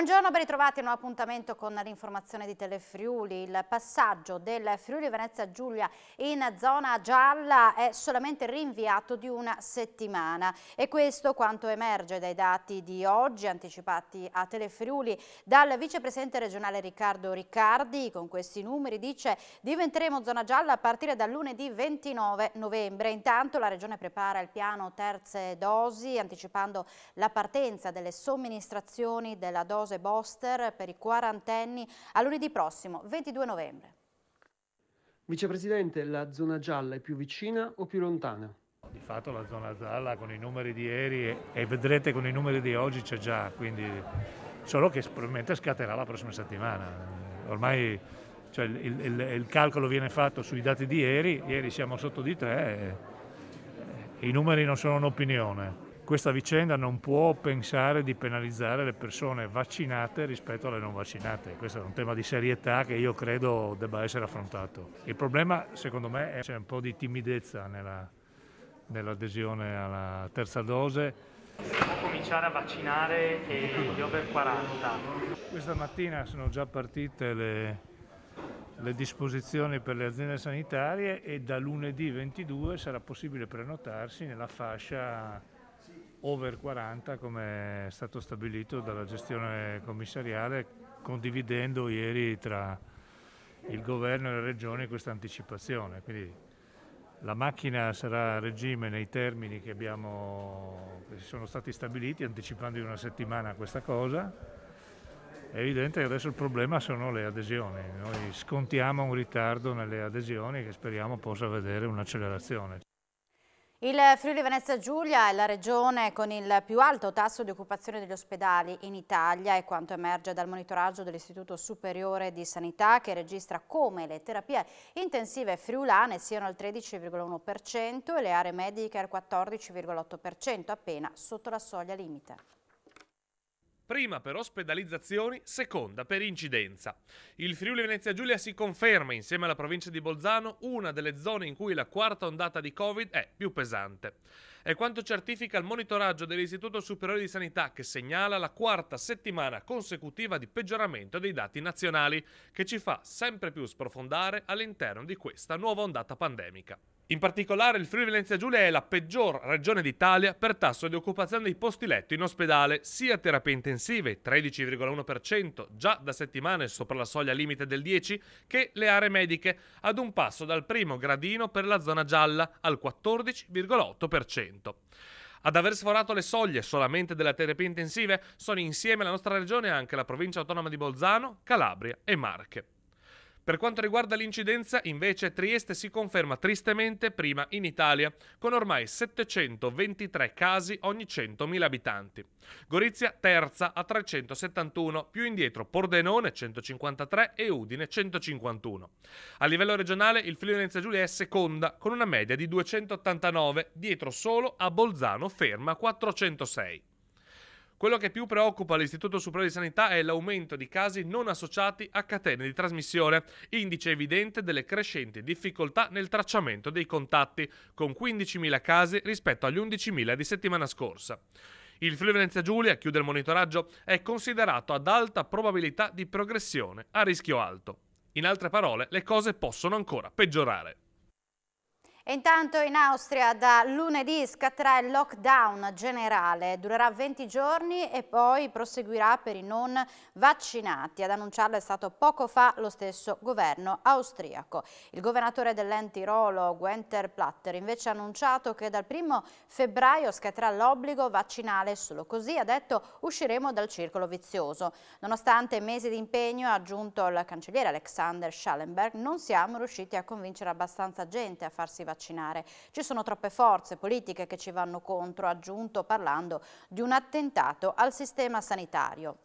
Buongiorno, ben ritrovati a un nuovo appuntamento con l'informazione di Telefriuli. Il passaggio del Friuli Venezia Giulia in zona gialla è solamente rinviato di una settimana e questo quanto emerge dai dati di oggi anticipati a Telefriuli dal vicepresidente regionale Riccardo Riccardi. Con questi numeri dice diventeremo zona gialla a partire dal lunedì 29 novembre. Intanto la regione prepara il piano terze dosi anticipando la partenza delle somministrazioni della dose dose booster per i quarantenni a lunedì prossimo, 22 novembre. Vicepresidente, la zona gialla è più vicina o più lontana? Di fatto la zona gialla con i numeri di ieri e vedrete con i numeri di oggi c'è già, quindi solo che probabilmente scatterà la prossima settimana. Ormai cioè, il, il, il, calcolo viene fatto sui dati di ieri, ieri siamo sotto di tre, e, e, eh, i numeri non sono un'opinione questa vicenda non può pensare di penalizzare le persone vaccinate rispetto alle non vaccinate. Questo è un tema di serietà che io credo debba essere affrontato. Il problema, secondo me, è che c'è un po' di timidezza nella, nell'adesione alla terza dose. Si può cominciare a vaccinare gli over 40. Questa mattina sono già partite le, le disposizioni per le aziende sanitarie e da lunedì 22 sarà possibile prenotarsi nella fascia over 40 come è stato stabilito dalla gestione commissariale condividendo ieri tra il governo e le regioni questa anticipazione. Quindi la macchina sarà a regime nei termini che, abbiamo, che sono stati stabiliti anticipando di una settimana questa cosa. È evidente che adesso il problema sono le adesioni. Noi scontiamo un ritardo nelle adesioni che speriamo possa vedere un'accelerazione. Il Friuli Venezia Giulia è la regione con il più alto tasso di occupazione degli ospedali in Italia e quanto emerge dal monitoraggio dell'Istituto Superiore di Sanità che registra come le terapie intensive friulane siano al 13,1% e le aree mediche al 14,8% appena sotto la soglia limite prima per ospedalizzazioni, seconda per incidenza. Il Friuli Venezia Giulia si conferma, insieme alla provincia di Bolzano, una delle zone in cui la quarta ondata di Covid è più pesante. È quanto certifica il monitoraggio dell'Istituto Superiore di Sanità che segnala la quarta settimana consecutiva di peggioramento dei dati nazionali, che ci fa sempre più sprofondare all'interno di questa nuova ondata pandemica. In particolare il Friuli Venezia Giulia è la peggior regione d'Italia per tasso di occupazione dei posti letto in ospedale, sia terapie intensive 13,1%, già da settimane sopra la soglia limite del 10, che le aree mediche, ad un passo dal primo gradino per la zona gialla al 14,8%. Ad aver sforato le soglie solamente delle terapie intensive sono insieme alla nostra regione anche la provincia autonoma di Bolzano, Calabria e Marche. Per quanto riguarda l'incidenza, invece, Trieste si conferma tristemente prima in Italia, con ormai 723 casi ogni 100.000 abitanti. Gorizia terza a 371, più indietro Pordenone 153 e Udine 151. A livello regionale il Friulenza Giulia è seconda con una media di 289, dietro solo a Bolzano ferma 406. Quello che più preoccupa l'Istituto Superiore di Sanità è l'aumento di casi non associati a catene di trasmissione, indice evidente delle crescenti difficoltà nel tracciamento dei contatti, con 15.000 casi rispetto agli 11.000 di settimana scorsa. Il Friuli Venezia Giulia, chiude il monitoraggio, è considerato ad alta probabilità di progressione a rischio alto. In altre parole, le cose possono ancora peggiorare. Intanto in Austria da lunedì scatterà il lockdown generale, durerà 20 giorni e poi proseguirà per i non vaccinati. Ad annunciarlo è stato poco fa lo stesso governo austriaco. Il governatore dell'Entirolo, Gwenter Platter, invece ha annunciato che dal 1 febbraio scatterà l'obbligo vaccinale solo così, ha detto, usciremo dal circolo vizioso. Nonostante mesi di impegno, ha aggiunto il cancelliere Alexander Schallenberg, non siamo riusciti a convincere abbastanza gente a farsi vaccinare vaccinare. Ci sono troppe forze politiche che ci vanno contro, ha aggiunto parlando di un attentato al sistema sanitario.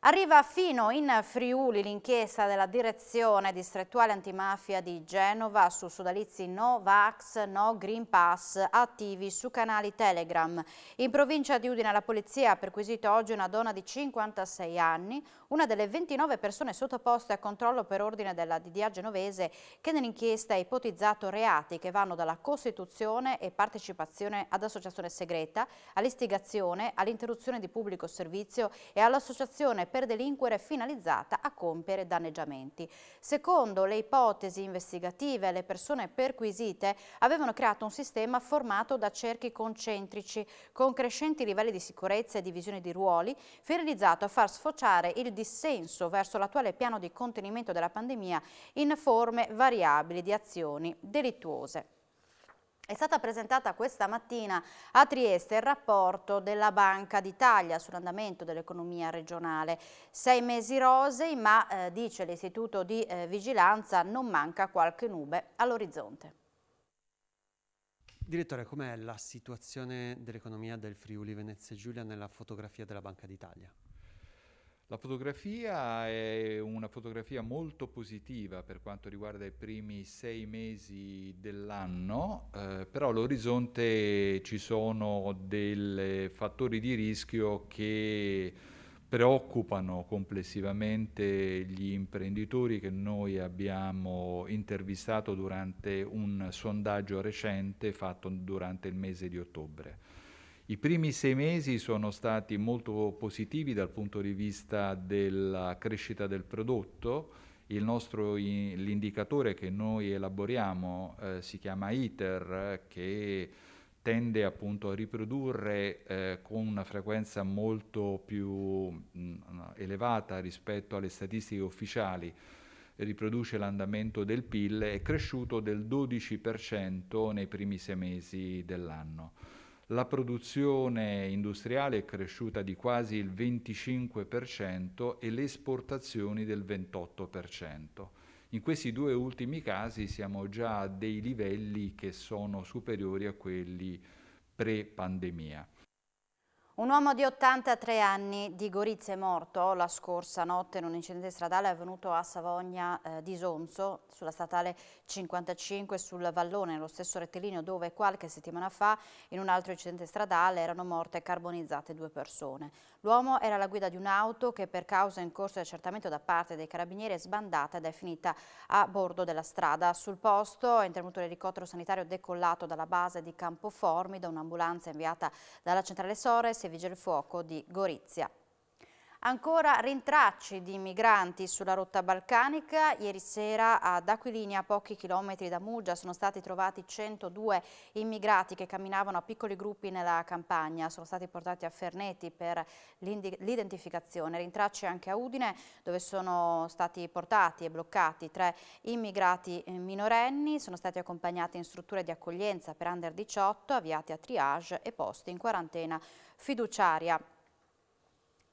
Arriva fino in Friuli l'inchiesta della direzione distrettuale antimafia di Genova su sodalizi No Vax, No Green Pass attivi su canali Telegram. In provincia di Udine la polizia ha perquisito oggi una donna di 56 anni, una delle 29 persone sottoposte a controllo per ordine della DDA genovese che nell'inchiesta ha ipotizzato reati che vanno dalla costituzione e partecipazione ad associazione segreta, all'istigazione, all'interruzione di pubblico servizio e all'associazione per delinquere finalizzata a compiere danneggiamenti. Secondo le ipotesi investigative, le persone perquisite avevano creato un sistema formato da cerchi concentrici, con crescenti livelli di sicurezza e divisione di ruoli, finalizzato a far sfociare il dissenso verso l'attuale piano di contenimento della pandemia in forme variabili di azioni delittuose. È stata presentata questa mattina a Trieste il rapporto della Banca d'Italia sull'andamento dell'economia regionale. Sei mesi rosei, ma eh, dice l'Istituto di eh, Vigilanza non manca qualche nube all'orizzonte. Direttore, com'è la situazione dell'economia del Friuli Venezia Giulia nella fotografia della Banca d'Italia? La fotografia è una fotografia molto positiva per quanto riguarda i primi sei mesi dell'anno, eh, però all'orizzonte ci sono dei fattori di rischio che preoccupano complessivamente gli imprenditori che noi abbiamo intervistato durante un sondaggio recente fatto durante il mese di ottobre. I primi sei mesi sono stati molto positivi dal punto di vista della crescita del prodotto. Nostro, l'indicatore che noi elaboriamo eh, si chiama ITER, che tende appunto a riprodurre eh, con una frequenza molto più mh, mm, elevata rispetto alle statistiche ufficiali, riproduce l'andamento del PIL, è cresciuto del 12% nei primi sei mesi dell'anno. La produzione industriale è cresciuta di quasi il 25% e le esportazioni del 28%. In questi due ultimi casi siamo già a dei livelli che sono superiori a quelli pre-pandemia. Un uomo di 83 anni di Gorizia è morto la scorsa notte in un incidente stradale avvenuto a Savogna eh, di Sonso sulla statale 55 sul Vallone, nello stesso rettilineo dove qualche settimana fa in un altro incidente stradale erano morte carbonizzate due persone. L'uomo era alla guida di un'auto che per causa in corso di accertamento da parte dei carabinieri è sbandata ed è finita a bordo della strada. Sul posto è intervenuto l'elicottero sanitario decollato dalla base di Campoformi da un'ambulanza inviata dalla centrale Sores Vigile di Gorizia. Ancora rintracci di migranti sulla rotta balcanica. Ieri sera ad Aquilini, a pochi chilometri da Muggia, sono stati trovati 102 immigrati che camminavano a piccoli gruppi nella campagna. Sono stati portati a Ferneti per l'identificazione. Rintracci anche a Udine, dove sono stati portati e bloccati tre immigrati eh, minorenni. Sono stati accompagnati in strutture di accoglienza per under 18, avviati a triage e posti in quarantena fiduciaria.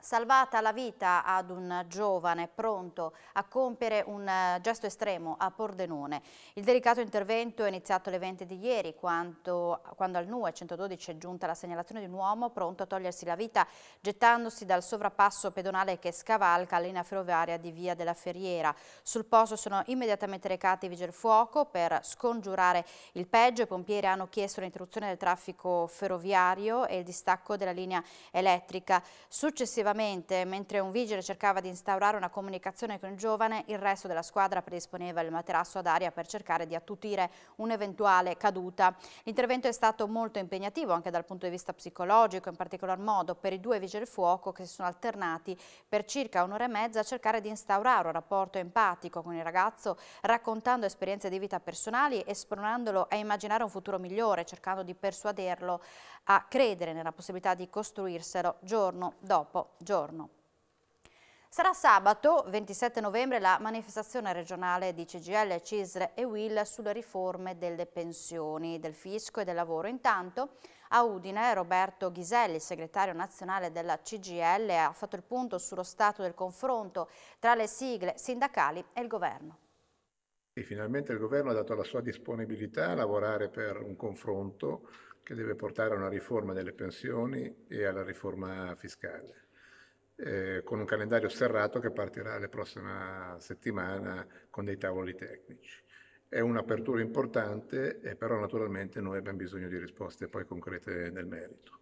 Salvata la vita ad un giovane pronto a compiere un eh, gesto estremo a Pordenone. Il delicato intervento è iniziato alle 20 di ieri, quando, quando al NUE 112 è giunta la segnalazione di un uomo pronto a togliersi la vita gettandosi dal sovrappasso pedonale che scavalca la linea ferroviaria di Via della Ferriera. Sul posto sono immediatamente recati i vigili del fuoco per scongiurare il peggio. I pompieri hanno chiesto l'interruzione del traffico ferroviario e il distacco della linea elettrica. Successivamente attivamente, mentre un vigile cercava di instaurare una comunicazione con il giovane, il resto della squadra predisponeva il materasso ad aria per cercare di attutire un'eventuale caduta. L'intervento è stato molto impegnativo anche dal punto di vista psicologico, in particolar modo per i due vigili del fuoco che si sono alternati per circa un'ora e mezza a cercare di instaurare un rapporto empatico con il ragazzo, raccontando esperienze di vita personali e spronandolo a immaginare un futuro migliore, cercando di persuaderlo a credere nella possibilità di costruirselo giorno dopo giorno. Sarà sabato 27 novembre la manifestazione regionale di CGL, CISR e WIL sulle riforme delle pensioni, del fisco e del lavoro. Intanto a Udine Roberto Ghiselli, segretario nazionale della CGL, ha fatto il punto sullo stato del confronto tra le sigle sindacali e il governo. E Finalmente il governo ha dato la sua disponibilità a lavorare per un confronto che deve portare a una riforma delle pensioni e alla riforma fiscale, eh, con un calendario serrato che partirà la prossima settimana con dei tavoli tecnici. È un'apertura importante, eh, però naturalmente noi abbiamo bisogno di risposte poi concrete nel merito.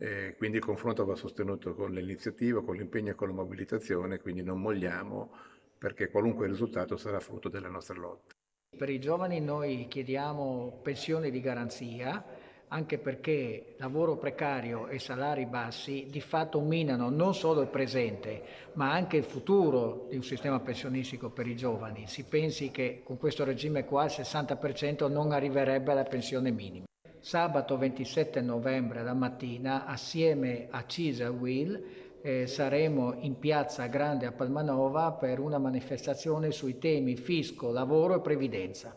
Eh, quindi il confronto va sostenuto con l'iniziativa, con l'impegno e con la mobilitazione, quindi non mogliamo perché qualunque risultato sarà frutto delle nostre lotte. Per i giovani noi chiediamo pensioni di garanzia, anche perché lavoro precario e salari bassi di fatto minano non solo il presente, ma anche il futuro di un sistema pensionistico per i giovani. Si pensi che con questo regime qua il 60% non arriverebbe alla pensione minima. Sabato 27 novembre alla mattina, assieme a CISA Will, eh, saremo in piazza Grande a Palmanova per una manifestazione sui temi fisco, lavoro e previdenza.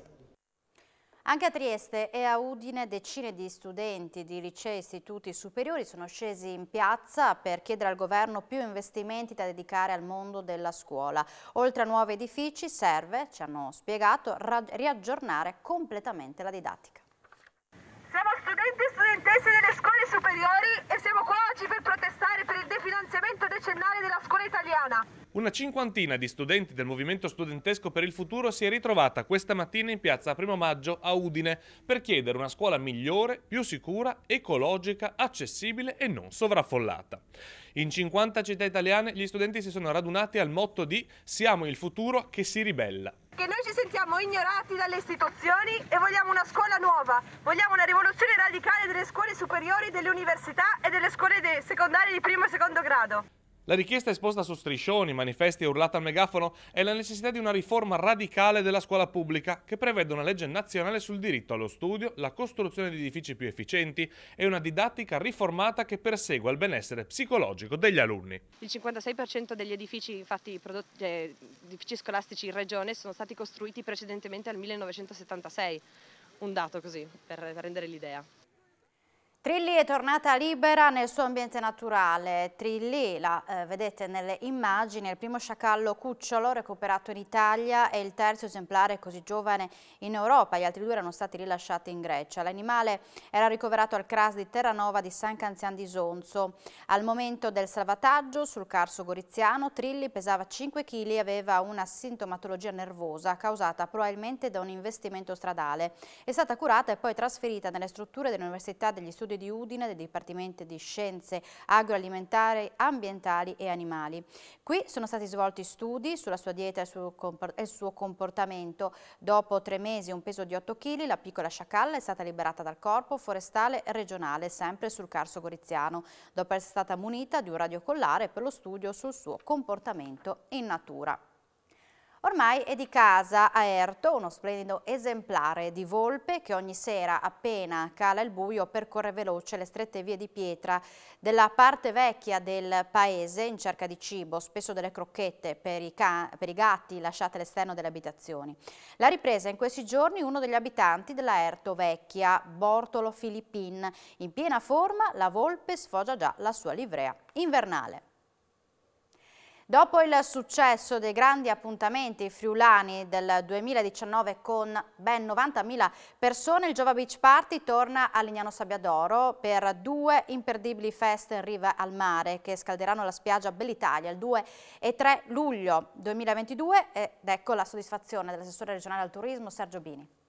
Anche a Trieste e a Udine decine di studenti di licei e istituti superiori sono scesi in piazza per chiedere al governo più investimenti da dedicare al mondo della scuola. Oltre a nuovi edifici serve, ci hanno spiegato, riaggiornare completamente la didattica. Siamo studenti e studentesse delle scuole superiori e siamo qua oggi per proteggere milioni per il definanziamento decennale della scuola italiana. Una cinquantina di studenti del Movimento Studentesco per il Futuro si è ritrovata questa mattina in piazza 1 maggio a Udine per chiedere una scuola migliore, più sicura, ecologica, accessibile e non sovraffollata. In 50 città italiane gli studenti si sono radunati al motto di Siamo il futuro che si ribella. Che noi ci sentiamo ignorati dalle istituzioni e vogliamo una scuola nuova, vogliamo una rivoluzione radicale delle scuole superiori, delle università e delle scuole secondarie di primo e secondo grado. La richiesta esposta su striscioni, manifesti e urlata al megafono è la necessità di una riforma radicale della scuola pubblica che prevede una legge nazionale sul diritto allo studio, la costruzione di edifici più efficienti e una didattica riformata che persegua il benessere psicologico degli alunni. Il 56% degli edifici, infatti, prodotti, eh, edifici scolastici in regione sono stati costruiti precedentemente al 1976, un dato così per rendere l'idea. Trilli è tornata libera nel suo ambiente naturale. Trilli, la eh, vedete nelle immagini, è il primo sciacallo cucciolo recuperato in Italia e il terzo esemplare così giovane in Europa. Gli altri due erano stati rilasciati in Grecia. L'animale era ricoverato al CRAS di Terranova di San Canzian di Sonzo. Al momento del salvataggio sul carso goriziano, Trilli pesava 5 kg e aveva una sintomatologia nervosa causata probabilmente da un investimento stradale. È stata curata e poi trasferita nelle strutture dell'Università degli Studi studio di Udine del Dipartimento di Scienze Agroalimentari, Ambientali e Animali. Qui sono stati svolti studi sulla sua dieta e il suo comportamento. Dopo tre mesi e un peso di 8 kg, la piccola sciacalla è stata liberata dal corpo forestale regionale, sempre sul Carso Goriziano, dopo essere stata munita di un radiocollare per lo studio sul suo comportamento in natura. Ormai è di casa a Erto uno splendido esemplare di volpe che ogni sera appena cala il buio percorre veloce le strette vie di pietra della parte vecchia del paese in cerca di cibo, spesso delle crocchette per i, per i gatti lasciate all'esterno delle abitazioni. La ripresa in questi giorni uno degli abitanti della Erto vecchia, Bortolo Filippin. In piena forma la volpe sfoggia già la sua livrea invernale. Dopo il successo dei grandi appuntamenti friulani del 2019 con ben 90.000 persone, il Giova Beach Party torna a Lignano Sabbiadoro per due imperdibili feste in riva al mare che scalderanno la spiaggia Bellitalia il 2 e 3 luglio 2022 ed ecco la soddisfazione dell'assessore regionale al turismo Sergio Bini.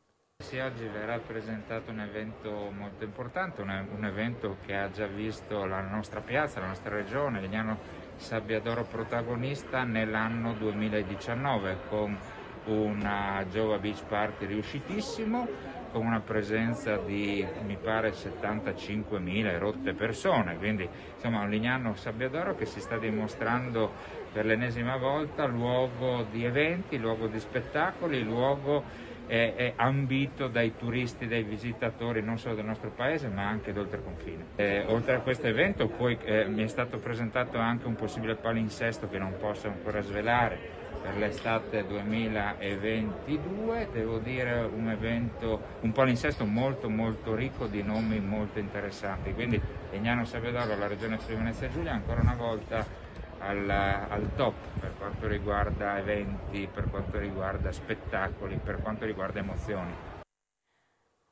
Sì, oggi verrà presentato un evento molto importante, un, un evento che ha già visto la nostra piazza, la nostra regione, Lignano Sabbiadoro protagonista nell'anno 2019 con una Giova uh, Beach Party riuscitissimo con una presenza di mi pare 75.000 rotte persone, quindi insomma un Lignano Sabbiadoro che si sta dimostrando per l'ennesima volta luogo di eventi, luogo di spettacoli, luogo di è, è, ambito dai turisti, dai visitatori non solo del nostro paese ma anche d'oltre confine. E, eh, oltre a questo evento poi eh, mi è stato presentato anche un possibile palinsesto che non posso ancora svelare per l'estate 2022, devo dire un evento, un palinsesto molto molto ricco di nomi molto interessanti, quindi Legnano Sabedoro, la regione Friuli Venezia Giulia ancora una volta al, al, top per quanto riguarda eventi, per quanto riguarda spettacoli, per quanto riguarda emozioni.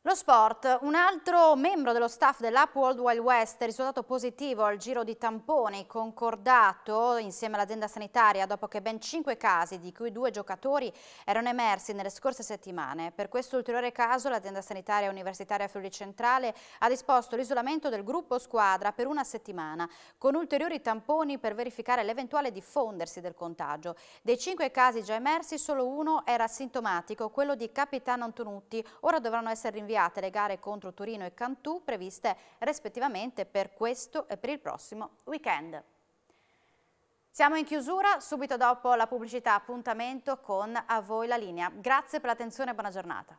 Lo sport, un altro membro dello staff dell'App World Wild West è risultato positivo al giro di tamponi concordato insieme all'azienda sanitaria dopo che ben 5 casi, di cui due giocatori, erano emersi nelle scorse settimane. Per questo ulteriore caso l'azienda sanitaria universitaria Friuli Centrale ha disposto l'isolamento del gruppo squadra per una settimana con ulteriori tamponi per verificare l'eventuale diffondersi del contagio. Dei 5 casi già emersi solo uno era sintomatico, quello di Capitano Antonutti, ora dovranno essere rinviati rinviate le gare contro Torino e Cantù previste rispettivamente per questo e per il prossimo weekend. Siamo in chiusura, subito dopo la pubblicità appuntamento con A voi la linea. Grazie per l'attenzione e buona giornata.